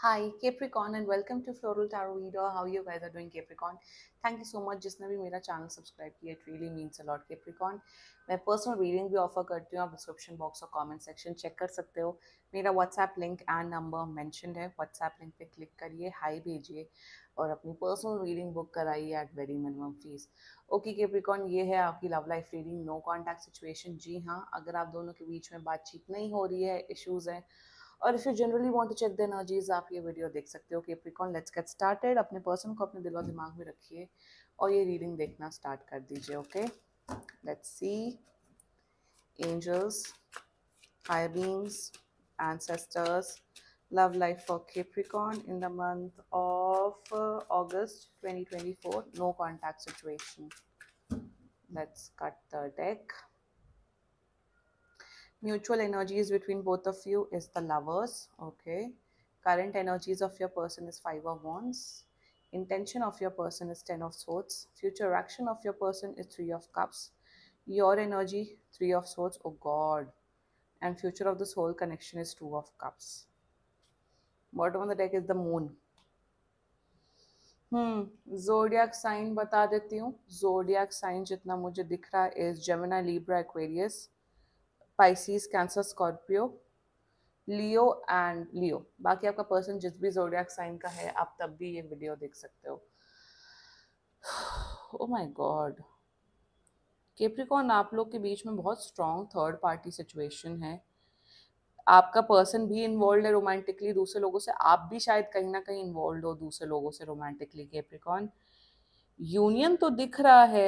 hi Capricorn and welcome to floral tarot video how you guys are doing Capricorn thank you so much जिसने भी मेरा channel subscribe किया it really means a lot Capricorn मैं personal reading भी offer करती हूँ आप description box और कमेंट सेक्शन चेक कर सकते हो मेरा WhatsApp link and number mention है व्हाट्सएप लिंक पे क्लिक करिए हाई भेजिए और अपनी पर्सनल रीडिंग बुक कराइए at very minimum fees okay Capricorn ये है आपकी love life reading no contact situation जी हाँ अगर आप दोनों के बीच में बातचीत नहीं हो रही है इश्यूज़ हैं और if you generally want to check the energies आप ये वीडियो देख सकते हो कि प्रिकॉन लेट्स गेट स्टार्टेड अपने पर्सन को अपने दिलो दिमाग में रखिए और ये रीडिंग देखना स्टार्ट कर दीजिए okay let's see angels higher beings ancestors love life for Capricorn in the month of August 2024 no contact situation let's cut the deck mutual energies between both of you is the lovers okay current energies of your person is five of wands intention of your person is ten of swords future action of your person is three of cups your energy three of swords oh god and future of this whole connection is two of cups bottom of the deck is the moon hmm zodiac sign बता देती हूँ zodiac sign jitna मुझे दिख रहा है is Gemini Libra Pisces Cancer Scorpio Leo and Leo बाकी आपका person जिस भी जोडियाक साइन का है आप तब भी ये वीडियो देख सकते हो ओ माय गॉड केप्रिकॉन आप लोग के बीच में बहुत स्ट्रॉन्ग थर्ड पार्टी सिचुएशन है आपका पर्सन भी इन्वॉल्व है रोमांटिकली दूसरे लोगों से आप भी शायद कहीं ना कहीं इन्वॉल्व हो दूसरे लोगों से रोमांटिकली केप्रिकॉन यूनियन तो दिख रहा है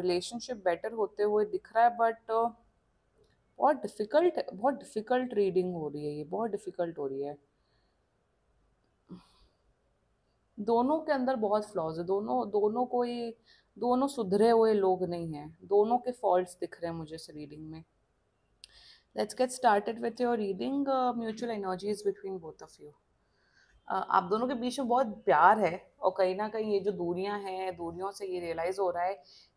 रिलेशनशिप uh, बेटर होते हुए दिख रहा है बट बहुत डिफ़िकल्ट बहुत डिफ़िकल्ट रीडिंग हो रही है ये बहुत डिफ़िकल्ट हो रही है दोनों के अंदर बहुत फ्लॉज है दोनों दोनों कोई दोनों सुधरे हुए लोग नहीं हैं दोनों के फॉल्ट्स दिख रहे हैं मुझे इस रीडिंग में let's get started with your reading mutual energy is between both of you आप दोनों के बीच में बहुत प्यार है और कहीं ना कहीं ये जो दूरियां हैं दूरियों से ये रियलाइज़ हो रहा है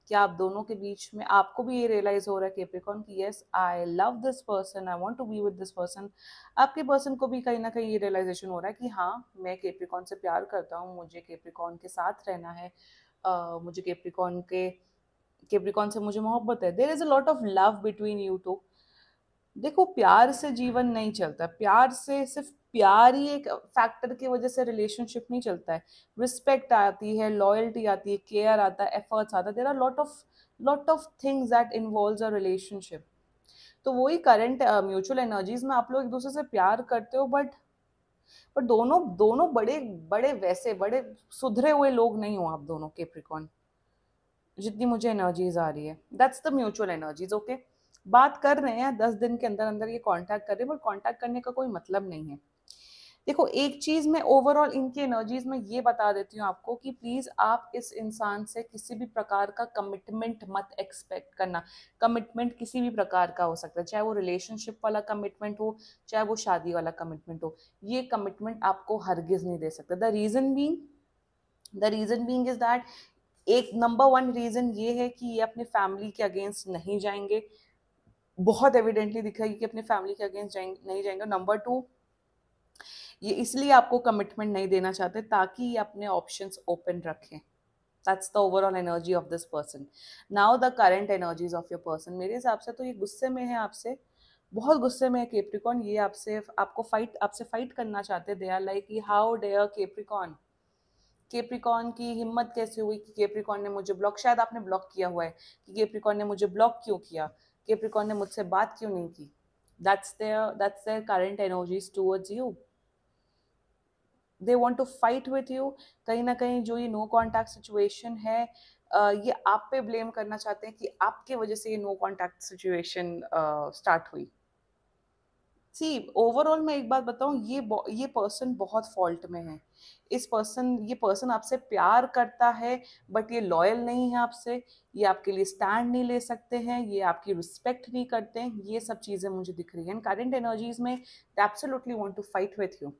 कि आप दोनों के बीच में आपको भी ये रियलाइज़ हो रहा है केप्रिकॉन कि yes I love this person I want to be with this person आपके पर्सन को भी कहीं ना कहीं ये रियलाइजेशन हो रहा है कि हाँ मैं केप्रिकॉन से प्यार करता हूँ मुझे केप्रिकॉन के साथ रहना है uh, मुझे केप्रिकॉन के केप्रिकॉन से मुझे मोहब्बत है there is a lot of love between you two देखो प्यार से जीवन नहीं चलता प्यार से सिर्फ प्यार ही एक फैक्टर की वजह से रिलेशनशिप नहीं चलता है रिस्पेक्ट आती है लॉयल्टी आती है केयर आता है एफर्ट्स आता है there are lot of lot of things that involve a relationship तो वही करंट म्यूचुअल एनर्जीज में आप लोग एक दूसरे से प्यार करते हो बट पर दोनों दोनों बड़े बड़े वैसे बड़े सुधरे हुए लोग नहीं हो आप दोनों केप्रिकॉन जितनी मुझे एनर्जीज आ रही है that's the mutual energies okay बात कर रहे हैं दस दिन के अंदर अंदर ये कांटेक्ट कर रहे हैं बट कांटेक्ट करने का कोई मतलब नहीं है देखो एक चीज मैं ओवरऑल इनकी एनर्जीज में ये बता देती हूँ आपको कि प्लीज आप इस इंसान से किसी भी प्रकार का कमिटमेंट मत एक्सपेक्ट करना कमिटमेंट किसी भी प्रकार का हो सकता है चाहे वो रिलेशनशिप वाला कमिटमेंट हो चाहे वो शादी वाला कमिटमेंट हो ये कमिटमेंट आपको हरगिज नहीं दे सकता the reason being the reason being is that एक नंबर वन रीजन ये है कि ये अपने फैमिली के अगेंस्ट नहीं जाएंगे बहुत एविडेंटली दिखाई कि अपने फैमिली के अगेंस्ट जाएंगे नहीं जाएंगे नंबर टू ये इसलिए आपको कमिटमेंट नहीं देना चाहते ताकि ये अपने ऑप्शंस ओपन रखें that's the overall energy of this person now the current energies of your person मेरे हिसाब से तो ये गुस्से में है आपसे बहुत गुस्से में है केप्रिकॉन ये आपसे आपको फाइट आपसे फाइट करना चाहते they are like how dare Capricorn Capricorn की हिम्मत कैसे हुई कि केप्रिकॉन ने मुझे ब्लॉक शायद आपने ब्लॉक किया हुआ है कि केप्रिकॉन ने मुझे ब्लॉक क्यों किया केप्रिकॉन ने मुझसे बात क्यों नहीं की that's their that's their current energies towards you they want to fight with you कहीं ना कहीं जो ये नो कॉन्टैक्ट सिचुएशन है ये आप पे ब्लेम करना चाहते हैं कि आपके वजह से ये नो कॉन्टैक्ट सिचुएशन स्टार्ट हुई सी ओवरऑल मैं एक बात बताऊं ये ये पर्सन बहुत फॉल्ट में है इस पर्सन ये पर्सन आपसे प्यार करता है बट ये लॉयल नहीं है आपसे ये आपके लिए स्टैंड नहीं ले सकते हैं ये आपकी रिस्पेक्ट नहीं करते हैं ये सब चीज़ें मुझे दिख रही हैं एंड करेंट एनर्जीज में absolutely want to fight with you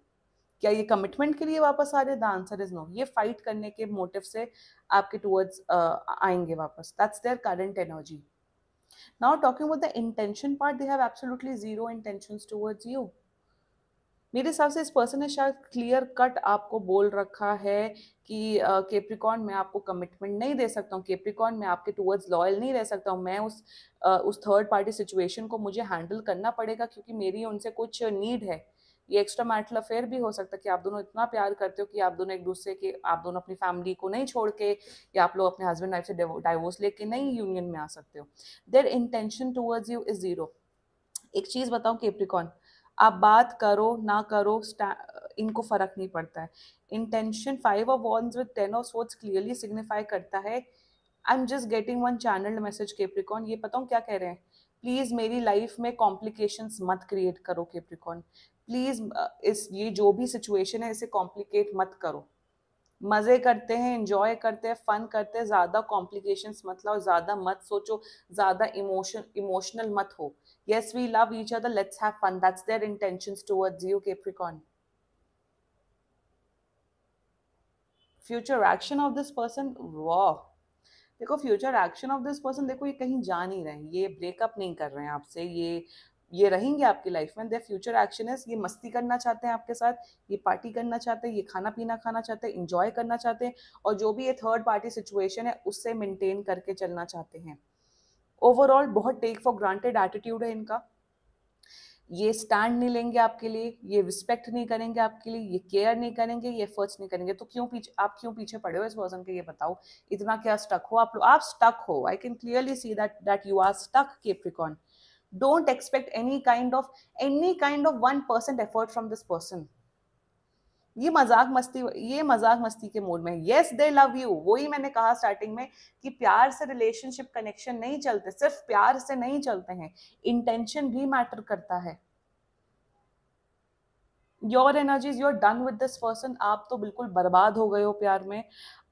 क्या ये कमिटमेंट के लिए वापस आ रहे द आंसर इज नो ये फाइट करने के मोटिव से आपके टूवर्ड्स आएंगे वापस that's their current energy now talking about the intention part they have absolutely zero intentions towards मेरे हिसाब से इस पर्सन ने शायद क्लियर कट आपको बोल रखा है कि केप्रिकॉन uh, मैं आपको कमिटमेंट नहीं दे सकता हूँ केप्रिकॉन मैं आपके टूवर्ड्स लॉयल नहीं रह सकता हूँ मैं उस uh, उस थर्ड पार्टी सिचुएशन को मुझे हैंडल करना पड़ेगा क्योंकि मेरी उनसे कुछ नीड है ये एक्स्ट्रा मैरिटल अफेयर भी हो सकता है कि आप दोनों इतना प्यार करते हो कि आप दोनों एक दूसरे के आप दोनों अपनी फैमिली को नहीं छोड़ के या आप लोग अपने हस्बैंड वाइफ से डाइवोर्स लेके नहीं यूनियन में आ सकते हो their intention towards you is zero एक चीज़ बताऊँ केप्रिकॉन आप बात करो ना करो इनको फ़र्क नहीं पड़ता है intention five of wands with ten of swords clearly signify करता है I am just getting one channelled message Capricorn ये पता हूँ क्या कह रहे हैं प्लीज़ मेरी लाइफ में कॉम्प्लिकेशन मत क्रिएट करो केप्रिकॉन प्लीज़ इस ये जो भी सिचुएशन है इसे कॉम्प्लिकेट मत करो मज़े करते हैं इंजॉय करते हैं फ़न करते हैं ज़्यादा कॉम्प्लिकेशन मत लाओ ज़्यादा मत सोचो ज़्यादा इमोशन इमोशनल मत हो yes we love each other let's have fun that's their intentions towards you Capricorn future action of this person wow देखो future action of this person देखो ये कहीं जा नहीं रहे हैं ये ब्रेकअप नहीं कर रहे हैं आपसे ये ये रहेंगे आपकी लाइफ में दे फ्यूचर एक्शन है ये मस्ती करना चाहते हैं आपके साथ ये पार्टी करना चाहते हैं ये खाना पीना खाना चाहते हैं इंजॉय करना चाहते हैं और जो भी ये थर्ड पार्टी सिचुएशन है उससे मेंटेन करके चलना चाहते हैं ओवरऑल बहुत टेक फॉर ग्रांटेड एटीट्यूड है इनका ये स्टैंड नहीं लेंगे आपके लिए ये रिस्पेक्ट नहीं करेंगे आपके लिए ये केयर नहीं करेंगे ये एफर्ट्स नहीं करेंगे तो क्यों पीछे आप क्यों पीछे पड़े हो इस पर्सन के ये बताओ इतना क्या स्टक हो आप लोग आप स्टक हो I can clearly see that that you are stuck Capricorn don't expect any kind of any kind of one percent effort from this person ये मजाक मस्ती ये मजाक मस्ती के मूड में येस दे लव यू वही मैंने कहा स्टार्टिंग में कि प्यार से रिलेशनशिप कनेक्शन नहीं चलते सिर्फ प्यार से नहीं चलते हैं इंटेंशन भी मैटर करता है your energies you are done with this person आप तो बिल्कुल बर्बाद हो गए हो प्यार में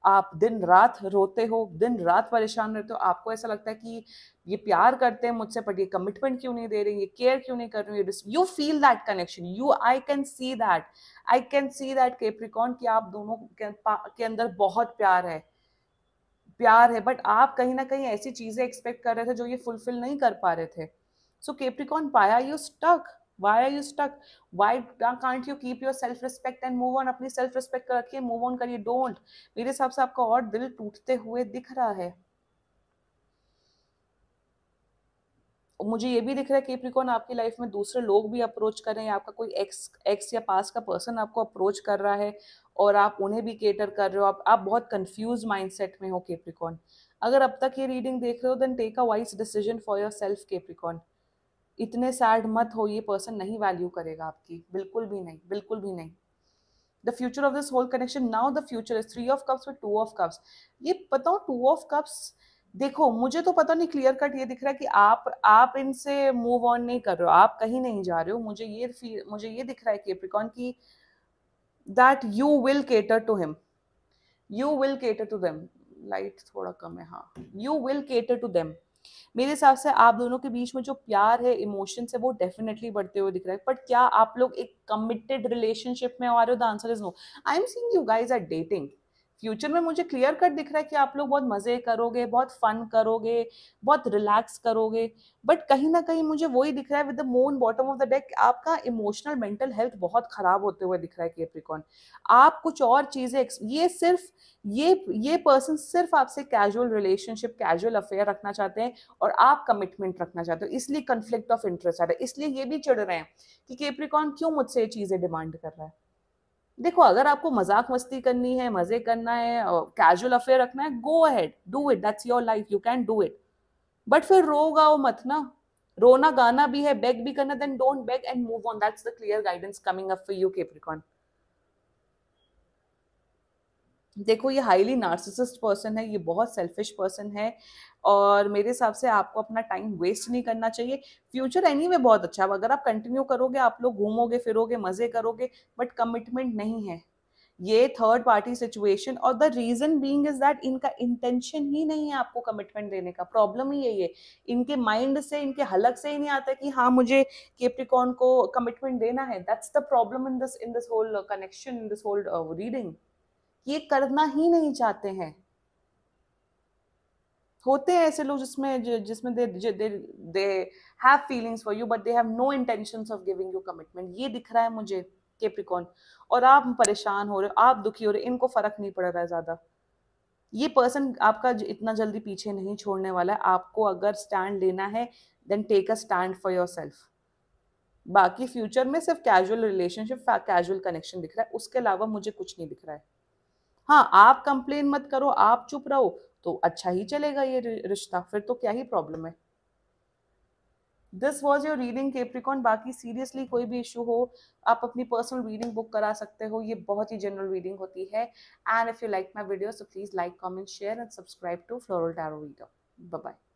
आप दिन रात रोते हो दिन रात परेशान रहते हो आपको ऐसा लगता है कि ये प्यार करते हैं मुझसे पर ये कमिटमेंट क्यों नहीं दे रहे ये केयर क्यों नहीं कर रही you feel that connection you I can see that I can see that Capricorn कि आप दोनों के, अंदर बहुत प्यार है प्यार है बट आप कहीं ना कहीं ऐसी चीज़ें एक्सपेक्ट कर रहे थे जो ये फुलफिल नहीं कर पा रहे थे सो केप्रिकॉन पाया you stuck why are you stuck why can't you keep your self respect and move on अपनी सेल्फ रिस्पेक्ट कर रखिए मूव ऑन करिए डोंट मेरे हिसाब से आपका और दिल टूटते हुए दिख रहा है मुझे ये भी दिख रहा है केप्रिकॉन आपकी लाइफ में दूसरे लोग भी अप्रोच कर रहे हैं आपका कोई एक्स एक्स या पास का पर्सन आपको अप्रोच कर रहा है और आप उन्हें भी केटर कर रहे हो आप आप बहुत कंफ्यूज माइंडसेट में हो केप्रिकॉन अगर अब तक ये रीडिंग देख रहे हो then take a wise decision for yourself Capricorn इतने सैड मत हो ये पर्सन नहीं वैल्यू करेगा आपकी बिल्कुल भी नहीं बिल्कुल भी नहीं the future of this whole connection now the future is three of cups with two of cups ये पता हूँ टू ऑफ कप्स देखो मुझे तो पता नहीं क्लियर कट ये दिख रहा है कि आप आप इनसे मूव ऑन नहीं कर रहे हो आप कहीं नहीं जा रहे हो मुझे ये मुझे ये दिख रहा है केप्रिकॉन की that you will cater to him you will cater to them light थोड़ा कम है हाँ you will cater to them मेरे हिसाब से आप दोनों के बीच में जो प्यार है इमोशंस है वो डेफिनेटली बढ़ते हुए दिख रहा है बट क्या आप लोग एक कमिटेड रिलेशनशिप में आ रहे हो the answer is no I am seeing you guys are dating future में मुझे क्लियर कट दिख रहा है कि आप लोग बहुत मज़े करोगे बहुत फन करोगे बहुत रिलैक्स करोगे बट कहीं ना कहीं मुझे वही दिख रहा है with the moon bottom of the deck आपका इमोशनल मेंटल हेल्थ बहुत ख़राब होते हुए दिख रहा है केप्रिकॉन आप कुछ और चीज़ें ये सिर्फ ये ये पर्सन सिर्फ आपसे कैजुअल रिलेशनशिप कैजुअल अफेयर रखना चाहते हैं और आप कमिटमेंट रखना चाहते हो इसलिए कन्फ्लिक्ट ऑफ इंटरेस्ट आ रहा है इसलिए ये भी चिड़ रहे हैं कि केप्रिकॉन क्यों मुझसे ये चीज़ें डिमांड कर रहा है देखो अगर आपको मजाक मस्ती करनी है मजे करना है कैजुअल अफेयर रखना है go ahead do it that's your life you can do it but फिर रोगा वो मत ना रोना गाना भी है बेग भी करना then don't beg and move on that's the clear guidance coming up for you Capricorn देखो ये हाईली नार्सिसिस्ट पर्सन है ये बहुत सेल्फिश पर्सन है और मेरे हिसाब से आपको अपना टाइम वेस्ट नहीं करना चाहिए फ्यूचर एनी वे बहुत अच्छा है अगर आप कंटिन्यू करोगे आप लोग घूमोगे फिरोगे मज़े करोगे बट कमिटमेंट नहीं है ये थर्ड पार्टी सिचुएशन और the reason being is that इनका इंटेंशन ही नहीं है आपको कमिटमेंट देने का प्रॉब्लम ही यही है इनके माइंड से इनके हलक से ही नहीं आता कि हाँ मुझे केप्टिकॉन को कमिटमेंट देना है that's the problem in this in this whole connection in this whole reading ये करना ही नहीं चाहते हैं होते हैं ऐसे लोग जिसमें जिसमें they they they have feelings for you but they have no intentions of giving you commitment ये दिख रहा है मुझे केप्रिकॉन और आप परेशान हो रहे हो आप दुखी हो रहे इनको फर्क नहीं पड़ रहा है ज्यादा ये पर्सन आपका इतना जल्दी पीछे नहीं छोड़ने वाला है आपको अगर स्टैंड लेना है then take a stand for yourself बाकी फ्यूचर में सिर्फ कैजुअल रिलेशनशिप कैजुअल कनेक्शन दिख रहा है उसके अलावा मुझे कुछ नहीं दिख रहा है हाँ आप कंप्लेन मत करो आप चुप रहो तो अच्छा ही चलेगा ये रिश्ता फिर तो क्या ही प्रॉब्लम है this was your reading Capricorn बाकी सीरियसली कोई भी इशू हो आप अपनी पर्सनल रीडिंग बुक करा सकते हो ये बहुत ही जनरल रीडिंग होती है and if you like my video so please like comment share and subscribe to floral tarot bye